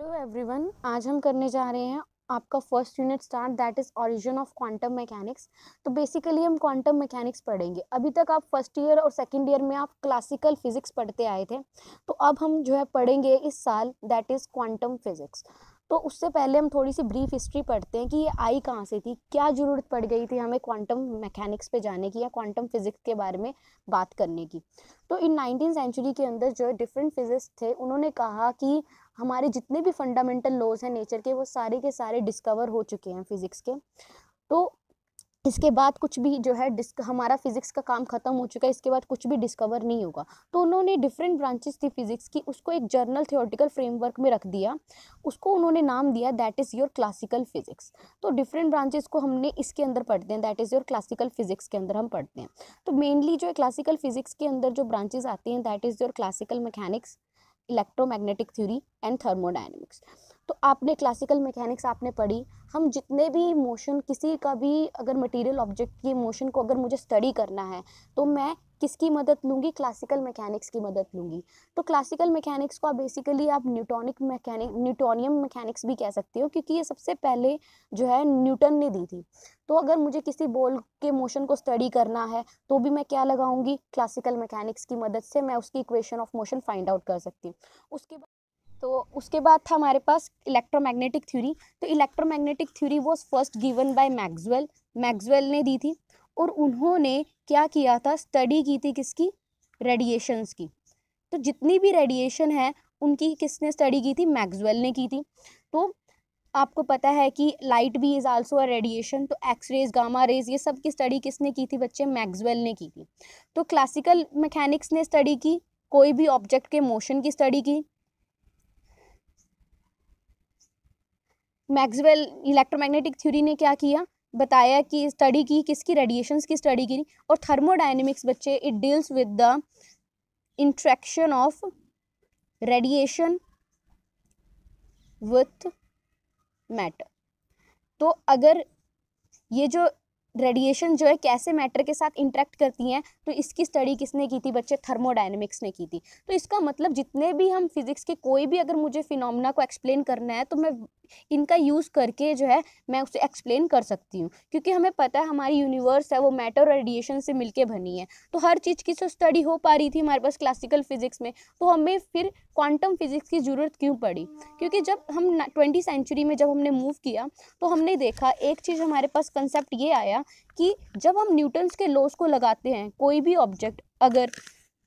hello everyone आज हम करने जा रहे हैं आपका first unit start that is origin of quantum mechanics तो बेसिकली हम क्वांटम मैकेनिक्स पढ़ेंगे अभी तक आप फर्स्ट ईयर और सेकंड ईयर में आप क्लासिकल फिजिक्स पढ़ते आए थे तो अब हम जो है पढ़ेंगे इस साल दैट इज़ क्वांटम फिजिक्स तो उससे पहले हम थोड़ी सी ब्रीफ हिस्ट्री पढ़ते हैं कि ये आई कहाँ से थी क्या ज़रूरत पड़ गई थी हमें क्वांटम मैकेनिक्स पे जाने की या क्वांटम फिजिक्स के बारे में बात करने की तो इन नाइनटीन सेंचुरी के अंदर जो है डिफरेंट फिजिक्स थे उन्होंने कहा कि हमारे जितने भी फंडामेंटल लॉज हैं नेचर के वो सारे के सारे डिस्कवर हो चुके हैं फिज़िक्स के तो इसके बाद कुछ भी जो है डिस्क हमारा फिज़िक्स का काम खत्म हो चुका है इसके बाद कुछ भी डिस्कवर नहीं होगा तो उन्होंने डिफरेंट ब्रांचेस थी फिज़िक्स की उसको एक जर्नल थियोरटिकल फ्रेमवर्क में रख दिया उसको उन्होंने नाम दिया that is your classical physics तो डिफरेंट ब्रांचेस को हमने इसके अंदर पढ़ते हैं that is your classical physics के अंदर हम पढ़ते हैं तो मेनली जो है क्लासिकल फिज़िक्स के अंदर जो ब्रांचेज आती हैं that is your classical mechanics electromagnetic theory and thermodynamics तो आपने क्लासिकल मैकेनिक्स आपने पढ़ी हम जितने भी मोशन किसी का भी अगर मटेरियल ऑब्जेक्ट की मोशन को अगर मुझे स्टडी करना है तो मैं किसकी मदद लूँगी क्लासिकल मैकेनिक्स की मदद लूँगी तो क्लासिकल मैकेनिक्स को आप बेसिकली आप न्यूटॉनिक मैकेनिक न्यूटोनियम मैकेनिक्स भी कह सकते हो क्योंकि ये सबसे पहले जो है न्यूटन ने दी थी तो अगर मुझे किसी बॉल के मोशन को स्टडी करना है तो भी मैं क्या लगाऊंगी क्लासिकल मैकेनिक्स की मदद से मैं उसकी equation of motion find out कर सकती हूँ उसके बाद तो उसके बाद था हमारे पास इलेक्ट्रोमैग्नेटिक थ्योरी तो electromagnetic theory was first given by Maxwell Maxwell ने दी थी और उन्होंने क्या किया था स्टडी की थी किसकी रेडिएशंस की तो जितनी भी रेडिएशन है उनकी किसने स्टडी की थी मैक्सवेल ने की थी तो आपको पता है कि लाइट भी इज़ आल्सो अ रेडिएशन तो एक्स रेज गामा रेज ये सब की स्टडी किसने की थी बच्चे मैक्सवेल ने की थी तो क्लासिकल मैकेनिक्स ने स्टडी की कोई भी ऑब्जेक्ट के मोशन की स्टडी की मैक्सवेल इलेक्ट्रोमैग्नेटिक थ्योरी ने क्या किया बताया कि स्टडी की किसकी रेडिएशंस की स्टडी की और थर्मोडाइनमिक्स बच्चे it deals with the interaction of radiation with matter तो अगर ये जो रेडिएशन जो है कैसे मैटर के साथ इंटरेक्ट करती हैं तो इसकी स्टडी किसने की थी बच्चे थर्मोडाइनमिक्स ने की थी तो इसका मतलब जितने भी हम फिजिक्स के कोई भी अगर मुझे फिनोमेना को एक्सप्लेन करना है तो मैं इनका यूज़ करके जो है मैं उसे एक्सप्लेन कर सकती हूँ क्योंकि हमें पता है हमारी यूनिवर्स है वो मैटर और रेडिएशन से मिलके बनी है तो हर चीज़ की जो तो स्टडी हो पा रही थी हमारे पास क्लासिकल फिजिक्स में तो हमें फिर क्वांटम फिजिक्स की ज़रूरत क्यों पड़ी क्योंकि जब हम ट्वेंटी सेंचुरी में जब हमने मूव किया तो हमने देखा एक चीज़ हमारे पास कंसेप्ट ये आया कि जब हम न्यूटन्स के लॉस को लगाते हैं कोई भी ऑब्जेक्ट अगर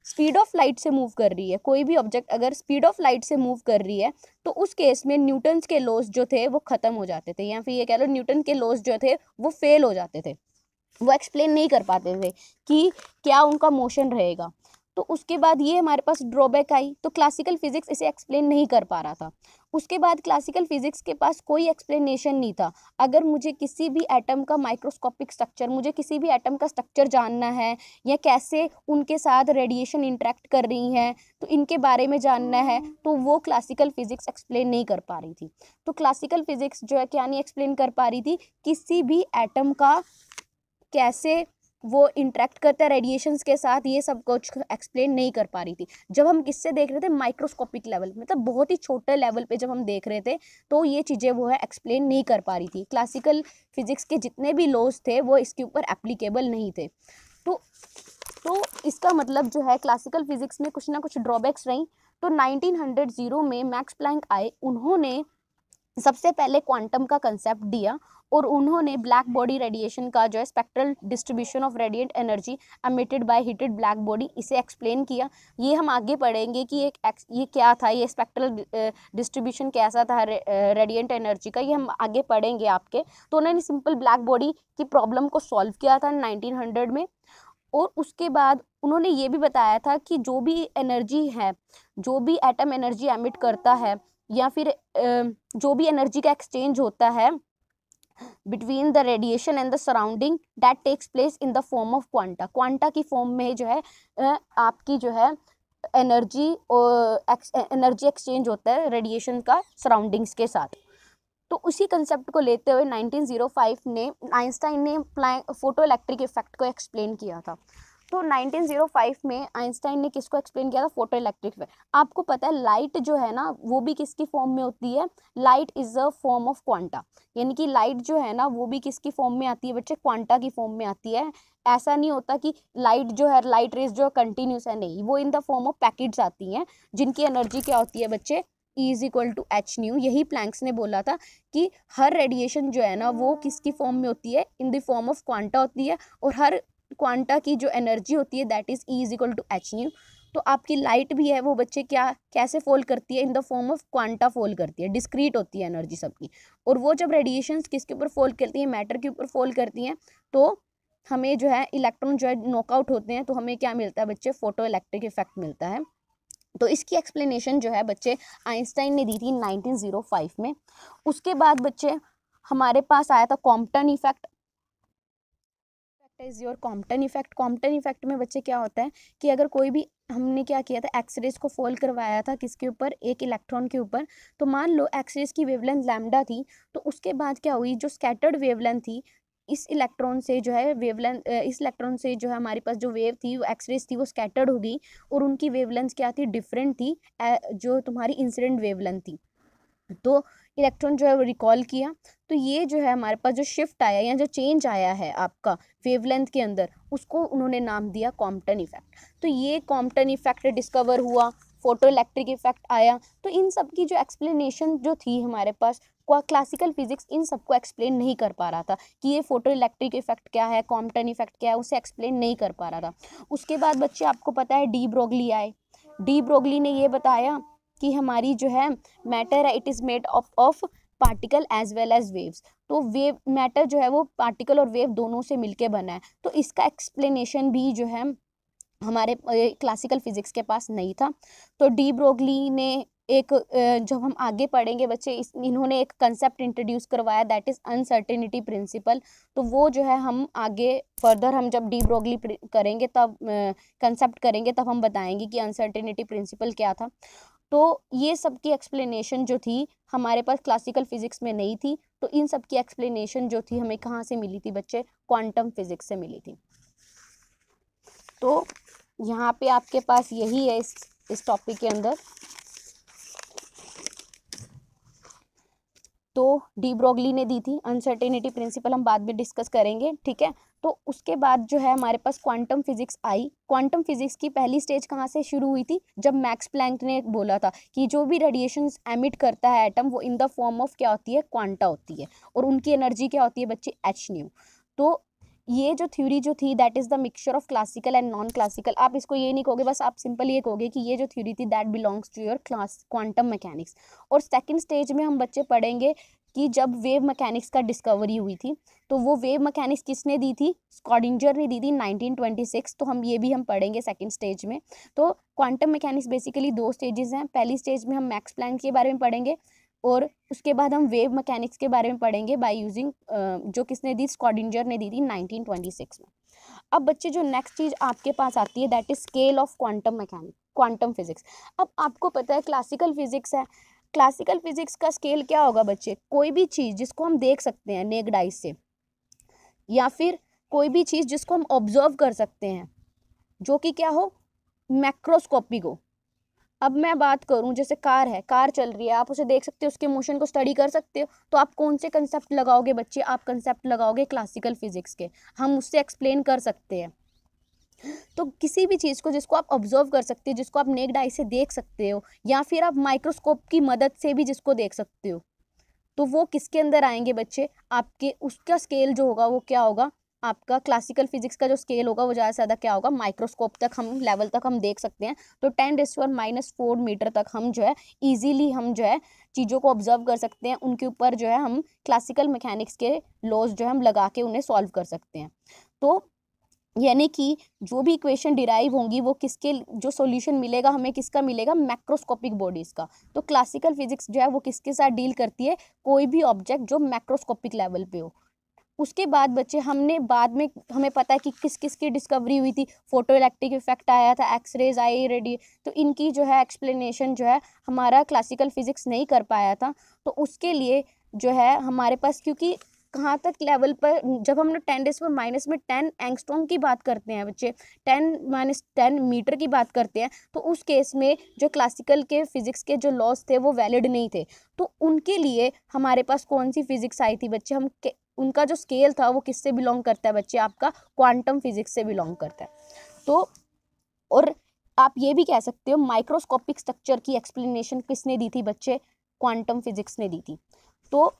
स्पीड ऑफ लाइट से मूव कर रही है कोई भी ऑब्जेक्ट अगर स्पीड ऑफ लाइट से मूव कर रही है तो उस केस में न्यूटन के लॉज जो थे वो ख़त्म हो जाते थे या फिर ये कह लो न्यूटन के लॉज जो थे वो फेल हो जाते थे वो एक्सप्लेन नहीं कर पाते थे कि क्या उनका मोशन रहेगा तो उसके बाद ये हमारे पास ड्रॉबैक आई तो क्लासिकल फिजिक्स इसे एक्सप्लेन नहीं कर पा रहा था उसके बाद क्लासिकल फिजिक्स के पास कोई एक्सप्लेनेशन नहीं था अगर मुझे किसी भी एटम का माइक्रोस्कोपिक स्ट्रक्चर मुझे किसी भी एटम का स्ट्रक्चर जानना है या कैसे उनके साथ रेडिएशन इंट्रैक्ट कर रही हैं तो इनके बारे में जानना है तो वो क्लासिकल फिजिक्स एक्सप्लेन नहीं कर पा रही थी तो क्लासिकल फिजिक्स जो है क्या नहीं एक्सप्लेन कर पा रही थी किसी भी एटम का कैसे वो इंटरेक्ट करता है रेडिएशंस के साथ ये सब कुछ एक्सप्लेन नहीं कर पा रही थी जब हम किससे देख रहे थे माइक्रोस्कोपिक लेवल मतलब बहुत ही छोटे लेवल पे जब हम देख रहे थे तो ये चीज़ें वो है एक्सप्लेन नहीं कर पा रही थी क्लासिकल फिजिक्स के जितने भी लॉज थे वो इसके ऊपर एप्लीकेबल नहीं थे तो तो इसका मतलब जो है क्लासिकल फिजिक्स में कुछ ना कुछ ड्रॉबैक्स रहीं तो नाइनटीन में मैक्स प्लैंक आए उन्होंने सबसे पहले क्वांटम का कंसेप्ट दिया और उन्होंने ब्लैक बॉडी रेडिएशन का जो है spectral distribution of radiant energy emitted by heated black body इसे एक्सप्लेन किया ये हम आगे पढ़ेंगे कि एक, ये क्या था ये स्पेक्ट्रल डिस्ट्रीब्यूशन कैसा था रेडिएंट एनर्जी का ये हम आगे पढ़ेंगे आपके तो उन्होंने सिंपल ब्लैक बॉडी की प्रॉब्लम को सॉल्व किया था नाइनटीन में और उसके बाद उन्होंने ये भी बताया था कि जो भी एनर्जी है जो भी एटम एनर्जी एमिट करता है या फिर जो भी एनर्जी का एक्सचेंज होता है between the radiation and the surrounding that takes place in the form of quanta quanta की फॉर्म में जो है आपकी जो है एनर्जी एनर्जी एक्सचेंज होता है रेडिएशन का सराउंडिंग्स के साथ तो उसी कंसेप्ट को लेते हुए 1905 ने आइंस्टाइन ने फोटो इलेक्ट्रिक इफेक्ट को एक्सप्लेन किया था तो 1905 में आइंस्टाइन ने किसको एक्सप्लेन किया था फोटो इलेक्ट्रिक इफेक्ट आपको पता है लाइट जो है ना वो भी किसकी फॉर्म में होती है light is a form of quanta यानी कि लाइट जो है ना वो भी किसकी फॉर्म में आती है बच्चे क्वांटा की फॉर्म में आती है ऐसा नहीं होता कि लाइट जो है लाइट रेस जो है कंटिन्यूस है नहीं वो in the form of packets आती हैं जिनकी एनर्जी क्या होती है बच्चे is equal to H nu यही प्लैंक्स ने बोला था कि हर रेडिएशन जो है ना वो किसकी फॉर्म में होती है in the form of quanta होती है और हर क्वांटा की जो एनर्जी होती है that is E is equal to H nu तो आपकी लाइट भी है वो बच्चे क्या कैसे फोल करती है in the form of quanta fall करती है डिस्क्रीट होती है एनर्जी सबकी और वो जब रेडिएशंस किसके ऊपर फोल करती हैं मैटर के ऊपर फोल करती हैं तो हमें जो है इलेक्ट्रॉन जो है नॉकआउट होते हैं तो हमें क्या मिलता है बच्चे फोटो इलेक्ट्रिक इफेक्ट मिलता है तो इसकी एक्सप्लेनेशन जो है बच्चे आइंस्टाइन ने दी थी 1905 में उसके बाद बच्चे हमारे पास आया था Compton effect effect is your Compton effect Compton effect में बच्चे क्या होता है कि अगर कोई भी हमने क्या किया था एक्सरेज को फोल करवाया था किसके ऊपर एक इलेक्ट्रॉन के ऊपर तो मान लो एक्सरेज की वेवलेंथ लैमडा थी तो उसके बाद क्या हुई जो स्कैटर्ड वेवलेंथ थी इस इलेक्ट्रॉन से जो है वेवलेंथ इस इलेक्ट्रॉन से जो है हमारे पास जो वेव थी वो एक्सरेज थी वो स्कैटर्ड हो गई और उनकी वेवलेंथ क्या थी डिफरेंट थी जो तुम्हारी इंसिडेंट वेवलेंथ थी तो इलेक्ट्रॉन जो है रिकॉल किया तो ये जो है हमारे पास जो शिफ्ट आया या जो चेंज आया है आपका वेवलेंथ के अंदर उसको उन्होंने नाम दिया कॉम्पटन इफेक्ट तो ये कॉम्पटन इफेक्ट डिस्कवर हुआ फोटो इलेक्ट्रिक इफेक्ट आया तो इन सब की जो एक्सप्लेनेशन जो थी हमारे पास क्लासिकल फिजिक्स इन सबको एक्सप्लेन नहीं कर पा रहा था कि ये फोटो इलेक्ट्रिक इफेक्ट क्या है कॉम्पटन इफेक्ट क्या है उसे एक्सप्लेन नहीं कर पा रहा था उसके बाद बच्चे आपको पता है डी ब्रोगली आए डी ब्रोगली ने ये बताया कि हमारी जो है मैटर है it is made of of particle as well as waves तो वेव मैटर जो है वो पार्टिकल और वेव दोनों से मिलके बना है तो इसका एक्सप्लेनेशन भी जो है हमारे क्लासिकल फिजिक्स के पास नहीं था तो डी ब्रोगली ने एक जब हम आगे पढ़ेंगे बच्चे इस इन्होंने एक कंसेप्ट इंट्रोड्यूस करवाया दैट इज़ अनसर्टेनिटी प्रिंसिपल तो वो जो है हम आगे फर्दर हम जब डी ब्रोगली करेंगे तब कंसेप्ट करेंगे तब हम बताएंगे कि अनसर्टेनिटी प्रिंसिपल क्या था तो ये सब की एक्सप्लेनेशन जो थी हमारे पास क्लासिकल फिजिक्स में नहीं थी तो इन सब की एक्सप्लेनेशन जो थी हमें कहाँ से मिली थी बच्चे क्वांटम फिजिक्स से मिली थी तो यहाँ पे आपके पास यही है इस इस टॉपिक के अंदर तो डी ब्रोगली ने दी थी अनसर्टेनिटी प्रिंसिपल हम बाद में डिस्कस करेंगे ठीक है तो उसके बाद जो है हमारे पास क्वांटम फिजिक्स आई क्वांटम फिजिक्स की पहली स्टेज कहाँ से शुरू हुई थी जब मैक्स प्लैंक ने बोला था कि जो भी रेडिएशन एमिट करता है एटम वो इन द फॉर्म ऑफ क्या होती है क्वांटा होती है और उनकी एनर्जी क्या होती है बच्चे एच न्यू तो ये जो थ्योरी जो थी that is the mixture of classical and non classical आप इसको ये नहीं कहोगे बस आप सिंपल ये कहोगे कि ये जो थ्योरी थी that belongs to your class quantum mechanics और सेकंड स्टेज में हम बच्चे पढ़ेंगे कि जब वेव मैकेनिक्स का डिस्कवरी हुई थी तो वो वेव मैकेनिक्स किसने दी थी स्कॉडिंजर ने दी थी 1926 तो हम ये भी हम पढ़ेंगे सेकंड स्टेज में तो क्वांटम मैकेनिक्स बेसिकली दो स्टेजेस हैं पहली स्टेज में हम मैक्स प्लैंक के बारे में पढ़ेंगे और उसके बाद हम वेव मैकेनिक्स के बारे में पढ़ेंगे बाय यूजिंग जो किसने दी स्कॉडिंजर ने दी थी 1926 में अब बच्चे जो नेक्स्ट चीज़ आपके पास आती है that is scale of quantum mechanic quantum physics अब आपको पता है क्लासिकल फिजिक्स है क्लासिकल फिजिक्स का स्केल क्या होगा बच्चे कोई भी चीज़ जिसको हम देख सकते हैं नेगडाइज से या फिर कोई भी चीज़ जिसको हम ऑब्जर्व कर सकते हैं जो कि क्या हो मैक्रोस्कोपिक हो अब मैं बात करूं जैसे कार है कार चल रही है आप उसे देख सकते हो उसके मोशन को स्टडी कर सकते हो तो आप कौन से कंसेप्ट लगाओगे बच्चे आप कंसेप्ट लगाओगे क्लासिकल फिजिक्स के हम उससे एक्सप्लेन कर सकते हैं तो किसी भी चीज़ को जिसको आप ऑब्जर्व कर सकते हो जिसको आप नेक डाई से देख सकते हो या फिर आप माइक्रोस्कोप की मदद से भी जिसको देख सकते हो तो वो किसके अंदर आएंगे बच्चे आपके उसका स्केल जो होगा वो क्या होगा आपका क्लासिकल फिजिक्स का जो स्केल होगा वो ज़्यादा से ज़्यादा क्या होगा माइक्रोस्कोप तक हम लेवल तक हम देख सकते हैं तो ten raised to minus four meter तक हम जो है ईजीली हम जो है चीज़ों को ऑब्जर्व कर सकते हैं उनके ऊपर जो है हम क्लासिकल मैकेनिक्स के लॉज जो है हम लगा के उन्हें सॉल्व कर सकते हैं तो यानी कि जो भी इक्वेशन डिराइव होंगी वो किसके जो सॉल्यूशन मिलेगा हमें किसका मिलेगा मैक्रोस्कोपिक बॉडीज़ का तो क्लासिकल फिजिक्स जो है वो किसके साथ डील करती है कोई भी ऑब्जेक्ट जो मैक्रोस्कोपिक लेवल पे हो उसके बाद बच्चे हमने बाद में हमें पता है कि किस किस की डिस्कवरी हुई थी फोटो इलेक्ट्रिक इफेक्ट आया था एक्सरेज आई रेडी तो इनकी जो है एक्सप्लेनेशन जो है हमारा क्लासिकल फिजिक्स नहीं कर पाया था तो उसके लिए जो है हमारे पास क्योंकि कहाँ तक लेवल पर जब हम लोग टेन डेज पर माइनस में टेन एंगस्ट्रॉन्ग की बात करते हैं बच्चे टेन माइनस टेन मीटर की बात करते हैं तो उस केस में जो क्लासिकल के फिजिक्स के जो लॉस थे वो वैलिड नहीं थे तो उनके लिए हमारे पास कौन सी फिजिक्स आई थी बच्चे हम उनका जो स्केल था वो किससे बिलोंग करता है बच्चे आपका क्वांटम फिजिक्स से बिलोंग करता है तो और आप ये भी कह सकते हो माइक्रोस्कोपिक स्ट्रक्चर की एक्सप्लेनेशन किसने दी थी बच्चे क्वांटम फिजिक्स ने दी थी तो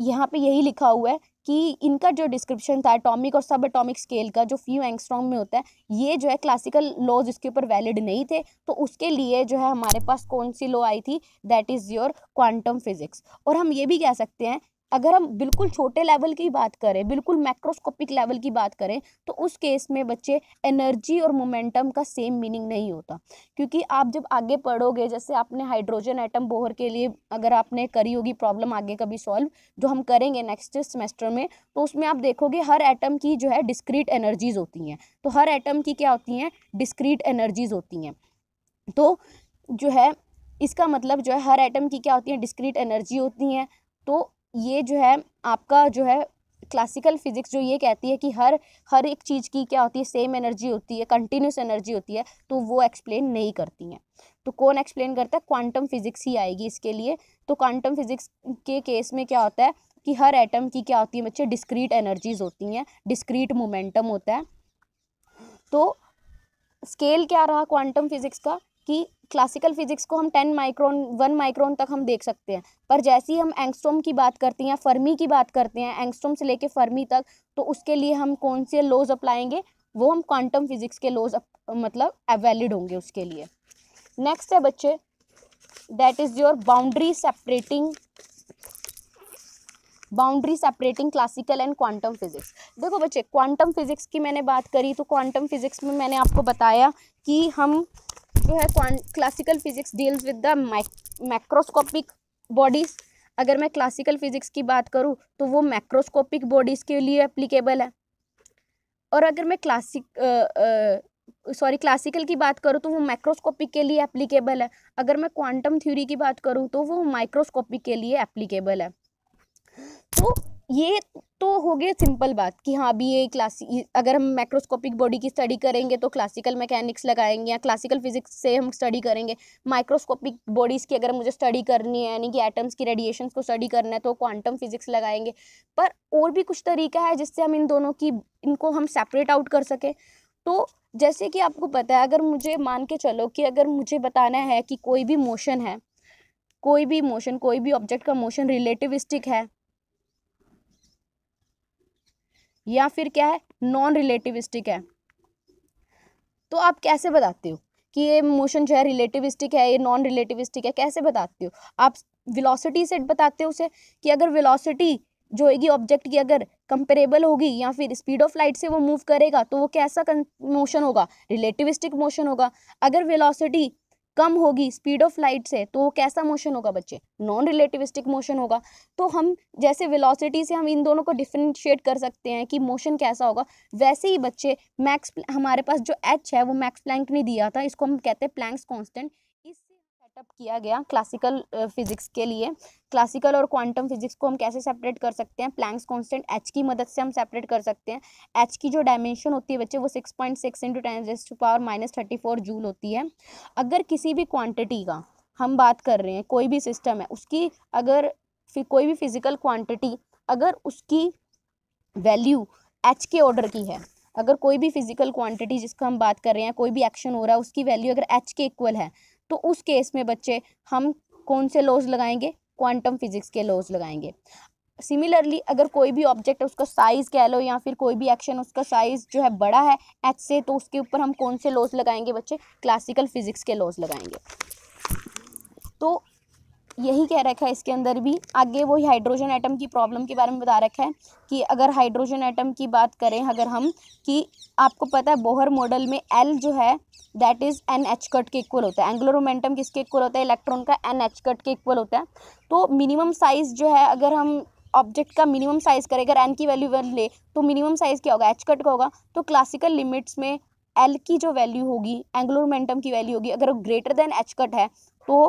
यहाँ पे यही लिखा हुआ है कि इनका जो डिस्क्रिप्शन था एटॉमिक और सब एटॉमिक स्केल का जो फ्यू एंगस्ट्रॉन्ग में होता है ये जो है क्लासिकल लॉज इसके ऊपर वैलिड नहीं थे तो उसके लिए जो है हमारे पास कौन सी लॉ आई थी that is your quantum physics और हम ये भी कह सकते हैं अगर हम बिल्कुल छोटे लेवल की बात करें बिल्कुल मैक्रोस्कोपिक लेवल की बात करें तो उस केस में बच्चे एनर्जी और मोमेंटम का सेम मीनिंग नहीं होता क्योंकि आप जब आगे पढ़ोगे जैसे आपने हाइड्रोजन एटम बोहर के लिए अगर आपने करी होगी प्रॉब्लम आगे कभी सॉल्व जो हम करेंगे नेक्स्ट सेमेस्टर में तो उसमें आप देखोगे हर एटम की जो है डिस्क्रीट एनर्जीज होती हैं तो हर एटम की क्या होती हैं डिस्क्रीट एनर्जीज होती हैं तो जो है इसका मतलब जो है हर एटम की क्या होती है डिस्क्रीट एनर्जी होती हैं तो ये जो है आपका जो है क्लासिकल फिजिक्स जो ये कहती है कि हर हर एक चीज़ की क्या होती है सेम एनर्जी होती है कंटिन्यूस एनर्जी होती है तो वो एक्सप्लेन नहीं करती हैं तो कौन एक्सप्लेन करता है क्वांटम फिजिक्स ही आएगी इसके लिए तो क्वांटम फिजिक्स के केस में क्या होता है कि हर एटम की क्या होती है बच्चे डिस्क्रीट एनर्जीज होती हैं डिस्क्रीट मोमेंटम होता है तो स्केल क्या रहा क्वांटम फिजिक्स का कि क्लासिकल फिजिक्स को हम टेन माइक्रोन वन माइक्रोन तक हम देख सकते हैं पर जैसे ही हम एंगस्ट्रोम की बात करते हैं फर्मी की बात करते हैं एंगस्ट्रोम से लेके फर्मी तक तो उसके लिए हम कौन से लॉज अप्लाएंगे वो हम क्वांटम फिजिक्स के लॉज मतलब वैलिड होंगे उसके लिए नेक्स्ट है बच्चे that is your boundary separating boundary separating classical and quantum physics देखो बच्चे क्वांटम फिजिक्स की मैंने बात करी तो क्वांटम फिजिक्स में मैंने आपको बताया कि हम जो है classical physics deals with the macroscopic bodies अगर मैं क्लासिकल फिजिक्स की बात करूँ तो वो मैक्रोस्कोपिक बॉडीज़ के लिए एप्लीकेबल है और अगर मैं क्लासिक सॉरी क्लासिकल की बात करूँ तो वो माइक्रोस्कोपिक के लिए एप्लीकेबल है अगर मैं क्वांटम थ्योरी की बात करूँ तो वो माइक्रोस्कोपिक के लिए एप्लीकेबल है तो ये तो हो गया सिंपल बात कि हाँ अभी ये क्लासी अगर हम माइक्रोस्कोपिक बॉडी की स्टडी करेंगे तो क्लासिकल मैकेनिक्स लगाएंगे या क्लासिकल फिजिक्स से हम स्टडी करेंगे माइक्रोस्कोपिक बॉडीज़ की अगर मुझे स्टडी करनी है यानी कि एटम्स की रेडिएशन को स्टडी करना है तो क्वांटम फिजिक्स लगाएंगे पर और भी कुछ तरीका है जिससे हम इन दोनों की इनको हम सेपरेट आउट कर सकें तो जैसे कि आपको पता है अगर मुझे मान के चलो कि अगर मुझे बताना है कि कोई भी मोशन है कोई भी मोशन कोई भी ऑब्जेक्ट का मोशन रिलेटिविस्टिक है या फिर क्या है नॉन रिलेटिविस्टिक है तो आप कैसे बताते हो कि ये मोशन जो है रिलेटिविस्टिक है ये नॉन रिलेटिविस्टिक है कैसे बताते हो आप विलोसिटी से बताते हो उसे कि अगर विलोसिटी जो होगी ऑब्जेक्ट की अगर कंपेरेबल होगी या फिर स्पीड ऑफ लाइट से वो मूव करेगा तो वो कैसा मोशन होगा रिलेटिविस्टिक मोशन होगा अगर वेलोसिटी कम होगी स्पीड ऑफ लाइट से तो वो कैसा मोशन होगा बच्चे नॉन रिलेटिविस्टिक मोशन होगा तो हम जैसे वेलोसिटी से हम इन दोनों को डिफ्रेंशिएट कर सकते हैं कि मोशन कैसा होगा वैसे ही बच्चे मैक्स हमारे पास जो एच है वो मैक्स प्लैंक ने दिया था इसको हम कहते हैं प्लैंक्स कॉन्स्टेंट सेटअप किया गया क्लासिकल फिजिक्स के लिए क्लासिकल और क्वांटम फिजिक्स को हम कैसे सेपरेट कर सकते हैं प्लैंक्स कांस्टेंट एच की मदद से हम सेपरेट कर सकते हैं एच की जो डायमेंशन होती है बच्चे वो six point six into ten raise to power minus thirty four joule होती है अगर किसी भी क्वांटिटी का हम बात कर रहे हैं कोई भी सिस्टम है उसकी अगर कोई भी फिजिकल क्वान्टिटी अगर उसकी वैल्यू एच के ऑर्डर की है अगर कोई भी फिजिकल क्वांटिटी जिसका हम बात कर रहे हैं कोई भी एक्शन हो रहा है उसकी वैल्यू अगर एच के इक्वल है तो उस केस में बच्चे हम कौन से लॉज लगाएंगे क्वांटम फिजिक्स के लॉज लगाएंगे सिमिलरली अगर कोई भी ऑब्जेक्ट है उसका साइज़ कह लो या फिर कोई भी एक्शन उसका साइज़ जो है बड़ा है एच से तो उसके ऊपर हम कौन से लॉज लगाएंगे बच्चे क्लासिकल फिजिक्स के लॉज लगाएंगे तो यही कह रखा है इसके अंदर भी आगे वही हाइड्रोजन एटम की प्रॉब्लम के बारे में बता रखा है कि अगर हाइड्रोजन एटम की बात करें अगर हम कि आपको पता है बोहर मॉडल में एल जो है that is N H cut के इक्वल होता है एंग्लोरोमेंटम किसके इक्वल होता है इलेक्ट्रॉन का एन एच कट के इक्वल होता है तो मिनिमम साइज़ जो है अगर हम ऑब्जेक्ट का मिनिमम साइज़ करें अगर एन की वैल्यू ले तो मिनिमम साइज़ क्या होगा एच कट का होगा तो क्लासिकल लिमिट्स में एल की जो वैल्यू होगी एंग्लोरोमेंटम की वैल्यू होगी अगर ग्रेटर देन एच कट है तो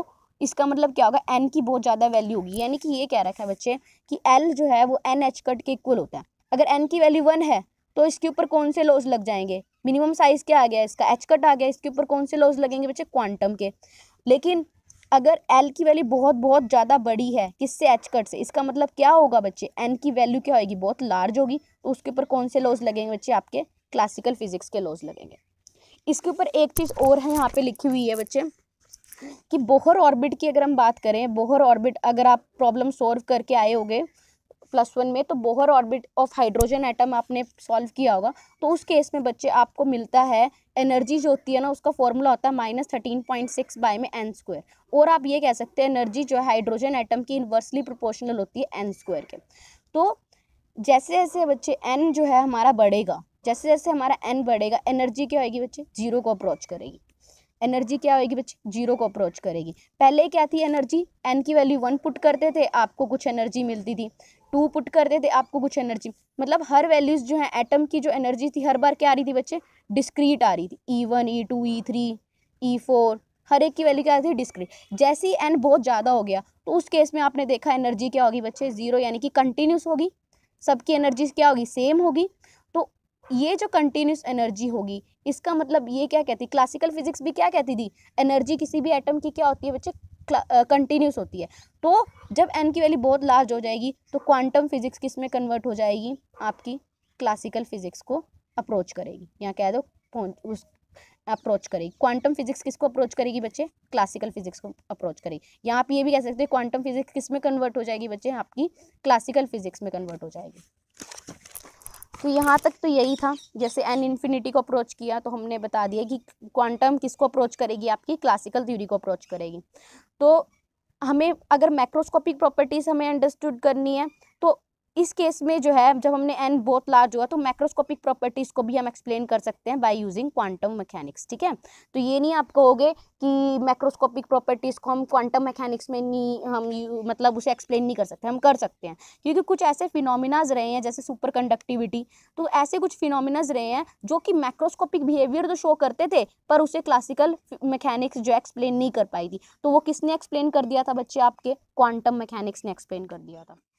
इसका मतलब क्या होगा एन की बहुत ज़्यादा वैल्यू होगी यानी कि ये कह रखा है बच्चे कि एल जो है वो एन एच कट के इक्वल होता है अगर एन की वैल्यू वन है तो इसके ऊपर कौन से लॉज लग जाएंगे मिनिमम साइज़ क्या आ गया इसका एच कट आ गया इसके ऊपर कौन से लॉज लगेंगे बच्चे क्वांटम के लेकिन अगर एल की वैल्यू बहुत बहुत ज़्यादा बड़ी है किससे एच कट से इसका मतलब क्या होगा बच्चे एन की वैल्यू क्या होगी बहुत लार्ज होगी तो उसके ऊपर कौन से लॉज लगेंगे बच्चे आपके क्लासिकल फिजिक्स के लॉज लगेंगे इसके ऊपर एक चीज़ और है यहाँ पे लिखी हुई है बच्चे कि बोहर ऑर्बिट की अगर हम बात करें बोहर ऑर्बिट अगर आप प्रॉब्लम सॉल्व करके आए होगे प्लस वन में तो Bohr orbit of hydrogen atom आपने सॉल्व किया होगा तो उस केस में बच्चे आपको मिलता है एनर्जी जो होती है ना उसका फॉर्मूला होता है minus thirteen point six by में एन स्क्वायर और आप ये कह सकते हैं एनर्जी जो है हाइड्रोजन एटम की इन्वर्सली प्रोपोर्शनल होती है एन स्क्वायर के तो जैसे जैसे बच्चे एन जो है हमारा बढ़ेगा जैसे जैसे हमारा एन बढ़ेगा एनर्जी क्या होगी बच्चे जीरो को अप्रोच करेगी एनर्जी क्या होगी बच्चे जीरो को अप्रोच करेगी पहले क्या थी एनर्जी एन की वैल्यू वन पुट करते थे आपको कुछ एनर्जी मिलती थी टू पुट करते थे आपको कुछ एनर्जी मतलब हर वैल्यूज़ जो है एटम की जो एनर्जी थी हर बार क्या आ रही थी बच्चे डिस्क्रीट आ रही थी E one E two E three E four हर एक की वैल्यू क्या थी डिस्क्रीट जैसे ही एन बहुत ज़्यादा हो गया तो उस केस में आपने देखा एनर्जी क्या होगी बच्चे ज़ीरो यानी कि कंटिन्यूस होगी सबकी एनर्जी क्या होगी सेम होगी ये जो कंटिन्यूस एनर्जी होगी इसका मतलब ये क्या कहती क्लासिकल फिजिक्स भी क्या कहती थी एनर्जी किसी भी एटम की क्या होती है बच्चे कंटिन्यूस होती है तो जब एन की वैल्यू बहुत लार्ज हो जाएगी तो क्वांटम फिजिक्स किस में कन्वर्ट हो जाएगी आपकी क्लासिकल फिजिक्स को अप्रोच करेगी यहाँ कह दो उस अप्रोच करेगी क्वांटम फिजिक्स किसको अप्रोच करेगी बच्चे क्लासिकल फिजिक्स को अप्रोच करेगी यहाँ आप ये भी कह सकते हैं क्वांटम फिजिक्स किस में कन्वर्ट हो जाएगी बच्चे आपकी क्लासिकल फिजिक्स में कन्वर्ट हो जाएगी तो यहाँ तक तो यही था जैसे एन इन्फिनिटी को अप्रोच किया तो हमने बता दिया कि क्वांटम किसको अप्रोच करेगी आपकी क्लासिकल थ्योरी को अप्रोच करेगी तो हमें अगर मैक्रोस्कोपिक प्रॉपर्टीज़ हमें अंडरस्टूड करनी है इस केस में जो है जब हमने एन बहुत लार्ज हुआ तो मैक्रोस्कोपिक प्रॉपर्टीज़ को भी हम एक्सप्लेन कर सकते हैं बाय यूजिंग क्वांटम मैकेनिक्स ठीक है तो ये नहीं आप कहोगे कि मैक्रोस्कोपिक प्रॉपर्टीज़ को हम क्वांटम मैकेनिक्स में नहीं हम मतलब उसे एक्सप्लेन नहीं कर सकते हम कर सकते हैं क्योंकि कुछ ऐसे फिनोमिनाज रहे हैं जैसे सुपर कंडक्टिविटी तो ऐसे कुछ फिनोमिनाज रहे हैं जो कि मैक्रोस्कोपिक बिहेवियर तो शो करते थे पर उसे क्लासिकल मैकेनिक्स जो एक्सप्लेन नहीं कर पाई थी तो वो किसने एक्सप्लेन कर दिया था बच्चे आपके क्वांटम मैकेनिक्स ने एक्सप्लेन कर दिया था